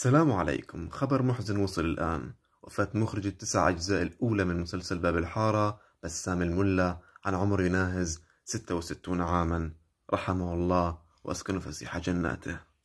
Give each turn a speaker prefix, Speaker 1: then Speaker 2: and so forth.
Speaker 1: السلام عليكم خبر محزن وصل الآن وفاة مخرج التسع أجزاء الأولى من مسلسل باب الحارة بسام الملا عن عمر يناهز 66 عاما رحمه الله وأسكن فسيح جناته